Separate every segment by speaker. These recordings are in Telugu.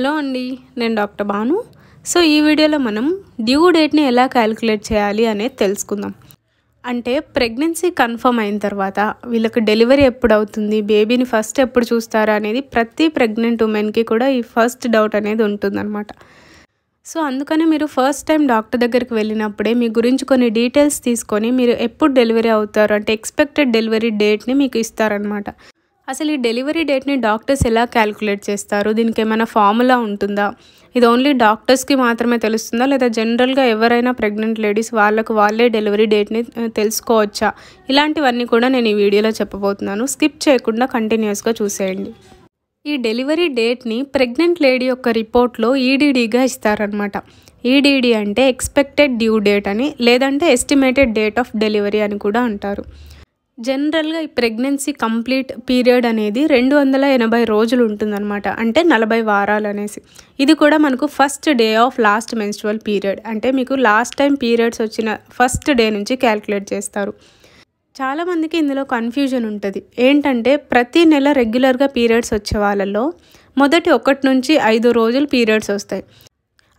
Speaker 1: హలో అండి నేను డాక్టర్ భాను సో ఈ వీడియోలో మనం డ్యూ డేట్ని ఎలా క్యాలిక్యులేట్ చేయాలి అనేది తెలుసుకుందాం అంటే ప్రెగ్నెన్సీ కన్ఫర్మ్ అయిన తర్వాత వీళ్ళకి డెలివరీ ఎప్పుడు అవుతుంది బేబీని ఫస్ట్ ఎప్పుడు చూస్తారా అనేది ప్రతి ప్రెగ్నెంట్ ఉమెన్కి కూడా ఈ ఫస్ట్ డౌట్ అనేది ఉంటుందన్నమాట సో అందుకని మీరు ఫస్ట్ టైం డాక్టర్ దగ్గరికి వెళ్ళినప్పుడే మీ గురించి కొన్ని డీటెయిల్స్ తీసుకొని మీరు ఎప్పుడు డెలివరీ అవుతారు అంటే ఎక్స్పెక్టెడ్ డెలివరీ డేట్ని మీకు ఇస్తారనమాట అసలు ఈ డెలివరీ డేట్ని డాక్టర్స్ ఎలా క్యాలిక్యులేట్ చేస్తారు దీనికి ఏమైనా ఫార్ములా ఉంటుందా ఇది ఓన్లీ డాక్టర్స్కి మాత్రమే తెలుస్తుందా లేదా జనరల్గా ఎవరైనా ప్రెగ్నెంట్ లేడీస్ వాళ్ళకు వాళ్ళే డెలివరీ డేట్ని తెలుసుకోవచ్చా ఇలాంటివన్నీ కూడా నేను ఈ వీడియోలో చెప్పబోతున్నాను స్కిప్ చేయకుండా కంటిన్యూస్గా చూసేయండి ఈ డెలివరీ డేట్ని ప్రెగ్నెంట్ లేడీ యొక్క రిపోర్ట్లో ఈడీడీగా ఇస్తారనమాట ఈడీడీ అంటే ఎక్స్పెక్టెడ్ డ్యూ డేట్ అని లేదంటే ఎస్టిమేటెడ్ డేట్ ఆఫ్ డెలివరీ అని కూడా అంటారు జనరల్గా ఈ ప్రెగ్నెన్సీ కంప్లీట్ పీరియడ్ అనేది రెండు వందల ఎనభై రోజులు ఉంటుందన్నమాట అంటే నలభై వారాలు అనేసి ఇది కూడా మనకు first day of last menstrual period అంటే మీకు లాస్ట్ టైం పీరియడ్స్ వచ్చిన ఫస్ట్ డే నుంచి క్యాల్కులేట్ చేస్తారు చాలామందికి ఇందులో కన్ఫ్యూజన్ ఉంటుంది ఏంటంటే ప్రతి నెల రెగ్యులర్గా పీరియడ్స్ వచ్చే వాళ్ళలో మొదటి ఒకటి నుంచి ఐదు రోజులు పీరియడ్స్ వస్తాయి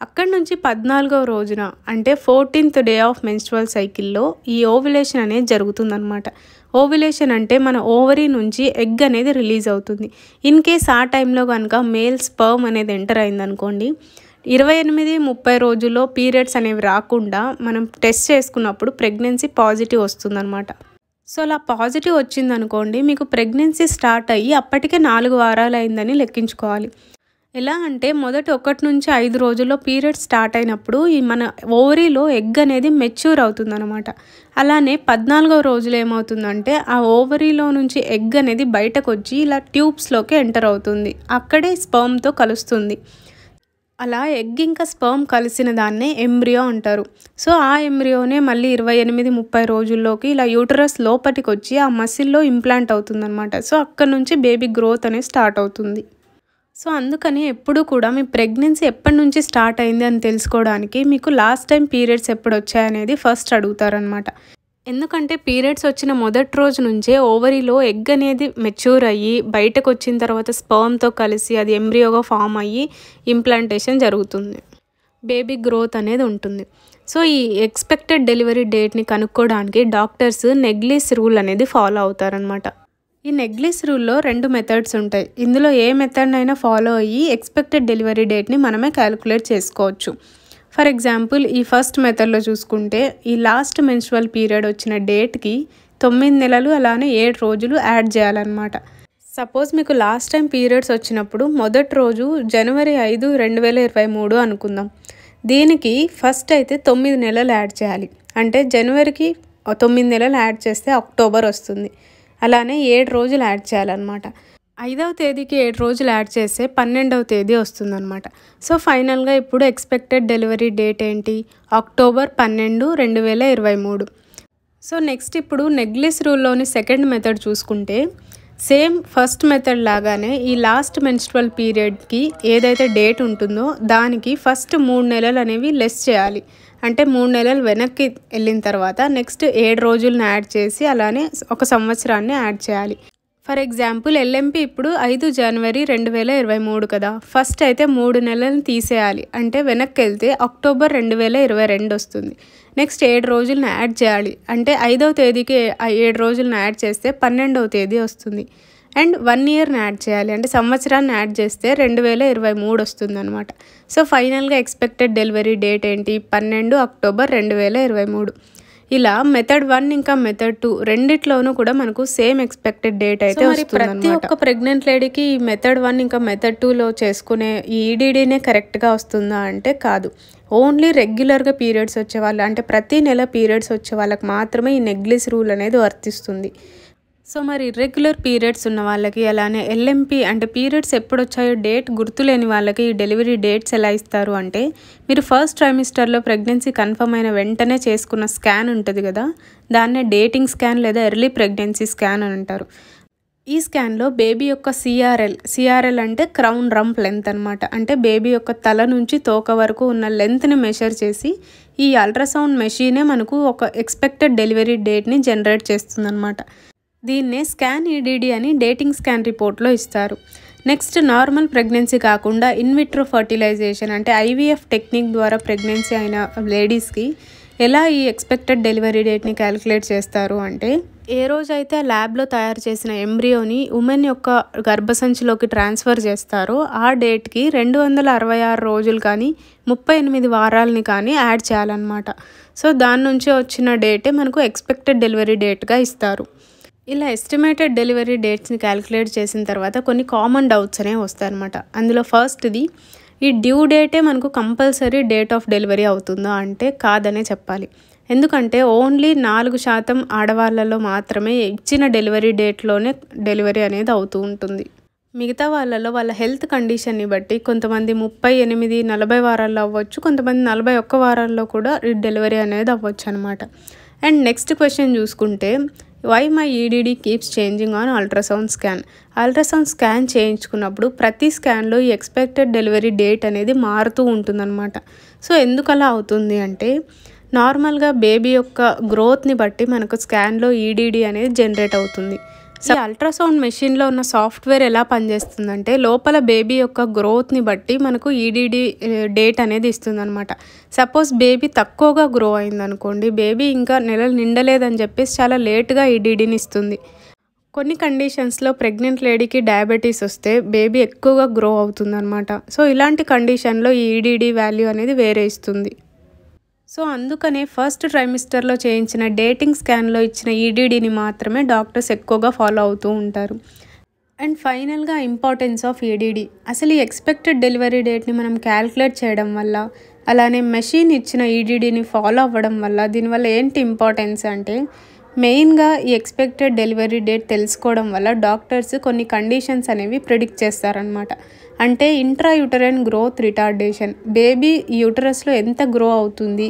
Speaker 1: అక్కడి నుంచి పద్నాలుగవ రోజున అంటే ఫోర్టీన్త్ డే ఆఫ్ మెన్స్ట్రువల్ సైకిల్లో ఈ ఓవిలేషన్ అనేది జరుగుతుందన్నమాట ఓవిలేషన్ అంటే మన ఓవరీ నుంచి ఎగ్ అనేది రిలీజ్ అవుతుంది ఇన్ కేస్ ఆ టైంలో కనుక మేల్ స్పర్మ్ అనేది ఎంటర్ అయిందనుకోండి ఇరవై ఎనిమిది ముప్పై రోజుల్లో పీరియడ్స్ అనేవి రాకుండా మనం టెస్ట్ చేసుకున్నప్పుడు ప్రెగ్నెన్సీ పాజిటివ్ వస్తుందన్నమాట సో అలా పాజిటివ్ వచ్చిందనుకోండి మీకు ప్రెగ్నెన్సీ స్టార్ట్ అయ్యి అప్పటికే నాలుగు వారాలు అయిందని లెక్కించుకోవాలి ఎలా అంటే మొదటి ఒకటి నుంచి ఐదు రోజుల్లో పీరియడ్ స్టార్ట్ అయినప్పుడు ఈ మన ఓవరీలో ఎగ్ అనేది మెచ్యూర్ అవుతుందన్నమాట అలానే పద్నాలుగో రోజులు ఏమవుతుందంటే ఆ ఓవరీలో నుంచి ఎగ్ అనేది బయటకు వచ్చి ఇలా ట్యూబ్స్లోకి ఎంటర్ అవుతుంది అక్కడే స్పర్మ్తో కలుస్తుంది అలా ఎగ్ ఇంకా స్పర్మ్ కలిసిన దాన్నే ఎంబ్రియో అంటారు సో ఆ ఎంబ్రియోనే మళ్ళీ ఇరవై ఎనిమిది ముప్పై రోజుల్లోకి ఇలా యూటరస్ లోపలికి వచ్చి ఆ మసిల్లో ఇంప్లాంట్ అవుతుందన్నమాట సో అక్కడ నుంచి బేబీ గ్రోత్ అనేది స్టార్ట్ అవుతుంది సో అందుకని ఎప్పుడు కూడా మీ ప్రెగ్నెన్సీ ఎప్పటి నుంచి స్టార్ట్ అయింది అని తెలుసుకోవడానికి మీకు లాస్ట్ టైం పీరియడ్స్ ఎప్పుడు వచ్చాయనేది ఫస్ట్ అడుగుతారనమాట ఎందుకంటే పీరియడ్స్ వచ్చిన మొదటి రోజు నుంచే ఓవరీలో ఎగ్ అనేది మెచ్యూర్ అయ్యి బయటకు వచ్చిన తర్వాత స్పర్మ్తో కలిసి అది ఎంబ్రియోగా ఫామ్ అయ్యి ఇంప్లాంటేషన్ జరుగుతుంది బేబీ గ్రోత్ అనేది ఉంటుంది సో ఈ ఎక్స్పెక్టెడ్ డెలివరీ డేట్ని కనుక్కోవడానికి డాక్టర్స్ నెగ్లీస్ రూల్ అనేది ఫాలో అవుతారనమాట ఈ నెగ్లెస్ రూల్లో రెండు మెథడ్స్ ఉంటాయి ఇందులో ఏ మెథడ్నైనా ఫాలో అయ్యి ఎక్స్పెక్టెడ్ డెలివరీ డేట్ని మనమే క్యాలిక్యులేట్ చేసుకోవచ్చు ఫర్ ఎగ్జాంపుల్ ఈ ఫస్ట్ మెథడ్లో చూసుకుంటే ఈ లాస్ట్ మెన్చువల్ పీరియడ్ వచ్చిన డేట్కి తొమ్మిది నెలలు అలానే ఏడు రోజులు యాడ్ చేయాలన్నమాట సపోజ్ మీకు లాస్ట్ టైం పీరియడ్స్ వచ్చినప్పుడు మొదటి రోజు జనవరి ఐదు రెండు వేల ఇరవై మూడు అనుకుందాం దీనికి ఫస్ట్ అయితే తొమ్మిది నెలలు యాడ్ చేయాలి అంటే జనవరికి తొమ్మిది నెలలు యాడ్ చేస్తే అక్టోబర్ వస్తుంది అలానే ఏడు రోజులు యాడ్ చేయాలన్నమాట ఐదవ తేదీకి ఏడు రోజులు యాడ్ చేస్తే పన్నెండవ తేదీ వస్తుందన్నమాట సో ఫైనల్గా ఇప్పుడు ఎక్స్పెక్టెడ్ డెలివరీ డేట్ ఏంటి అక్టోబర్ పన్నెండు రెండు వేల ఇరవై మూడు సో నెక్స్ట్ ఇప్పుడు నెగ్లెస్ రూల్లోని సెకండ్ మెథడ్ చూసుకుంటే సేమ్ ఫస్ట్ మెథడ్ లాగానే ఈ లాస్ట్ మెన్స్ట్రల్ పీరియడ్కి ఏదైతే డేట్ ఉంటుందో దానికి ఫస్ట్ మూడు నెలలు అనేవి లెస్ చేయాలి అంటే మూడు నెలలు వెనక్కి వెళ్ళిన తర్వాత నెక్స్ట్ ఏడు రోజులను యాడ్ చేసి అలానే ఒక సంవత్సరాన్ని యాడ్ చేయాలి ఫర్ ఎగ్జాంపుల్ ఎల్ఎంపి ఇప్పుడు ఐదు జనవరి రెండు వేల ఇరవై మూడు కదా ఫస్ట్ అయితే మూడు నెలలను తీసేయాలి అంటే వెనక్కి వెళ్తే అక్టోబర్ రెండు వేల ఇరవై రెండు వస్తుంది నెక్స్ట్ ఏడు రోజులను యాడ్ చేయాలి అంటే ఐదవ తేదీకి ఏడు రోజులను యాడ్ చేస్తే పన్నెండవ తేదీ వస్తుంది అండ్ వన్ ఇయర్ని యాడ్ చేయాలి అంటే సంవత్సరాన్ని యాడ్ చేస్తే రెండు వేల ఇరవై మూడు వస్తుందన్నమాట సో ఫైనల్గా ఎక్స్పెక్టెడ్ డెలివరీ డేట్ ఏంటి పన్నెండు అక్టోబర్ రెండు వేల ఇరవై మూడు ఇలా మెథడ్ వన్ ఇంకా మెథడ్ టూ రెండిట్లోనూ కూడా మనకు సేమ్ ఎక్స్పెక్టెడ్ డేట్ అయితే మరి ప్రతి ఒక్క ప్రెగ్నెంట్ లేడీకి ఈ మెథడ్ వన్ ఇంకా మెథడ్ టూలో చేసుకునే ఈడీడీనే e కరెక్ట్గా వస్తుందా అంటే కాదు ఓన్లీ రెగ్యులర్గా పీరియడ్స్ వచ్చే వాళ్ళు అంటే ప్రతి నెల పీరియడ్స్ వచ్చే వాళ్ళకి మాత్రమే ఈ నెగ్లెస్ రూల్ అనేది వర్తిస్తుంది సో మరి రెగ్యులర్ పీరియడ్స్ ఉన్న వాళ్ళకి అలానే ఎల్ఎంపీ అంటే పీరియడ్స్ ఎప్పుడు వచ్చాయో డేట్ గుర్తులేని వాళ్ళకి ఈ డెలివరీ డేట్స్ ఎలా ఇస్తారు అంటే మీరు ఫస్ట్ ట్రైమిస్టర్లో ప్రెగ్నెన్సీ కన్ఫర్మ్ అయిన వెంటనే చేసుకున్న స్కాన్ ఉంటుంది కదా దాన్నే డేటింగ్ స్కాన్ లేదా ఎర్లీ ప్రెగ్నెన్సీ స్కాన్ అని అంటారు ఈ స్కాన్లో బేబీ యొక్క సిఆర్ఎల్ సిఆర్ఎల్ అంటే క్రౌన్ రంప్ లెంత్ అనమాట అంటే బేబీ యొక్క తల నుంచి తోక వరకు ఉన్న లెంత్ని మెషర్ చేసి ఈ అల్ట్రాసౌండ్ మెషీనే మనకు ఒక ఎక్స్పెక్టెడ్ డెలివరీ డేట్ని జనరేట్ చేస్తుందన్నమాట దీన్నే స్కాన్ ఈడీడీ e అని డేటింగ్ స్కాన్ రిపోర్ట్లో ఇస్తారు నెక్స్ట్ నార్మల్ ప్రెగ్నెన్సీ కాకుండా ఇన్విట్రో ఫర్టిలైజేషన్ అంటే ఐవీఎఫ్ టెక్నిక్ ద్వారా ప్రెగ్నెన్సీ అయిన లేడీస్కి ఎలా ఈ ఎక్స్పెక్టెడ్ డెలివరీ డేట్ని క్యాలిక్యులేట్ చేస్తారు అంటే ఏ రోజైతే ఆ ల్యాబ్లో తయారు చేసిన ఎంబ్రియోని ఉమెన్ యొక్క గర్భసంచిలోకి ట్రాన్స్ఫర్ చేస్తారో ఆ డేట్కి రెండు వందల అరవై ఆరు రోజులు కానీ ముప్పై ఎనిమిది వారాలని కానీ యాడ్ చేయాలన్నమాట సో దాని నుంచి వచ్చిన డేటే మనకు ఎక్స్పెక్టెడ్ డెలివరీ డేట్గా ఇస్తారు ఇలా ఎస్టిమేటెడ్ డెలివరీ డేట్స్ని క్యాలిక్యులేట్ చేసిన తర్వాత కొన్ని కామన్ డౌట్స్ అనేవి వస్తాయన్నమాట అందులో ఫస్ట్ది ఈ డ్యూ డేటే మనకు కంపల్సరీ డేట్ ఆఫ్ డెలివరీ అవుతుందా అంటే కాదనే చెప్పాలి ఎందుకంటే ఓన్లీ నాలుగు శాతం ఆడవాళ్ళలో మాత్రమే ఇచ్చిన డెలివరీ డేట్లోనే డెలివరీ అనేది అవుతూ ఉంటుంది మిగతా వాళ్ళలో వాళ్ళ హెల్త్ కండిషన్ని బట్టి కొంతమంది ముప్పై ఎనిమిది నలభై వారాల్లో అవ్వచ్చు కొంతమంది నలభై ఒక్క వారాల్లో కూడా డెలివరీ అనేది అవ్వచ్చు అనమాట అండ్ నెక్స్ట్ క్వశ్చన్ చూసుకుంటే why my EDD keeps changing on ultrasound scan ultrasound scan చేయించుకున్నప్పుడు ప్రతి స్కాన్లో ఈ ఎక్స్పెక్టెడ్ డెలివరీ డేట్ అనేది మారుతూ ఉంటుందన్నమాట సో ఎందుకు అలా అవుతుంది అంటే నార్మల్గా బేబీ యొక్క గ్రోత్ని బట్టి మనకు స్కాన్లో ఈడీడీ e అనేది జనరేట్ అవుతుంది సో అల్ట్రాసౌండ్ మెషిన్లో ఉన్న సాఫ్ట్వేర్ ఎలా పనిచేస్తుందంటే లోపల బేబీ యొక్క గ్రోత్ని బట్టి మనకు ఈడీడీ e డేట్ అనేది ఇస్తుంది అనమాట సపోజ్ బేబీ తక్కువగా గ్రో అయిందనుకోండి బేబీ ఇంకా నెలలు నిండలేదని చెప్పేసి చాలా లేట్గా ఈడీడీని e ఇస్తుంది కొన్ని కండిషన్స్లో ప్రెగ్నెంట్ లేడీకి డయాబెటీస్ వస్తే బేబీ ఎక్కువగా గ్రో అవుతుందన్నమాట సో ఇలాంటి కండిషన్లో ఈ ఈడీడీ e వాల్యూ అనేది వేరే ఇస్తుంది సో అందుకనే ఫస్ట్ ట్రైమిస్టర్లో చేయించిన డేటింగ్ స్కాన్లో ఇచ్చిన ఈడీడీని e మాత్రమే డాక్టర్స్ ఎక్కువగా ఫాలో అవుతూ ఉంటారు అండ్ ఫైనల్గా ఇంపార్టెన్స్ ఆఫ్ ఈడీడీ e అసలు ఈ ఎక్స్పెక్టెడ్ డెలివరీ డేట్ని మనం క్యాల్కులేట్ చేయడం వల్ల అలానే మెషిన్ ఇచ్చిన ఈడీడీని e ఫాలో అవ్వడం వల్ల దీనివల్ల ఏంటి ఇంపార్టెన్స్ అంటే మెయిన్గా ఈ ఎక్స్పెక్టెడ్ డెలివరీ డేట్ తెలుసుకోవడం వల్ల డాక్టర్స్ కొన్ని కండిషన్స్ అనేవి ప్రిడిక్ట్ చేస్తారనమాట అంటే intra uterine growth retardation baby యూటరస్లో ఎంత గ్రో అవుతుంది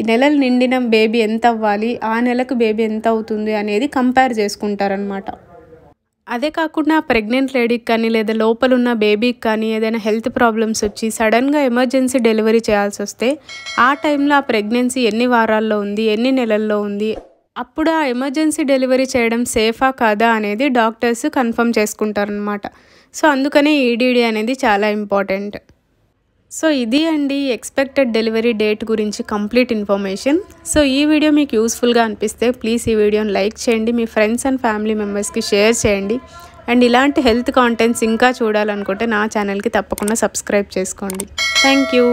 Speaker 1: ఈ నెలలు నిండిన బేబీ ఎంత అవ్వాలి ఆ నెలకు బేబీ ఎంత అవుతుంది అనేది కంపేర్ చేసుకుంటారనమాట అదే కాకుండా ప్రెగ్నెంట్ లేడీకి కానీ లేదా లోపల ఉన్న బేబీకి కానీ ఏదైనా హెల్త్ ప్రాబ్లమ్స్ వచ్చి సడన్గా ఎమర్జెన్సీ డెలివరీ చేయాల్సి వస్తే ఆ టైంలో ఆ ప్రెగ్నెన్సీ ఎన్ని వారాల్లో ఉంది ఎన్ని నెలల్లో ఉంది అప్పుడు ఆ ఎమర్జెన్సీ డెలివరీ చేయడం సేఫా కాదా అనేది డాక్టర్స్ కన్ఫర్మ్ చేసుకుంటారనమాట సో అందుకనే ఈడీడీ అనేది చాలా ఇంపార్టెంట్ సో ఇది అండి ఎక్స్పెక్టెడ్ డెలివరీ డేట్ గురించి కంప్లీట్ ఇన్ఫర్మేషన్ సో ఈ వీడియో మీకు యూస్ఫుల్గా అనిపిస్తే ప్లీజ్ ఈ వీడియోని లైక్ చేయండి మీ ఫ్రెండ్స్ అండ్ ఫ్యామిలీ మెంబర్స్కి షేర్ చేయండి అండ్ ఇలాంటి హెల్త్ కాంటెంట్స్ ఇంకా చూడాలనుకుంటే నా ఛానల్కి తప్పకుండా సబ్స్క్రైబ్ చేసుకోండి థ్యాంక్ యూ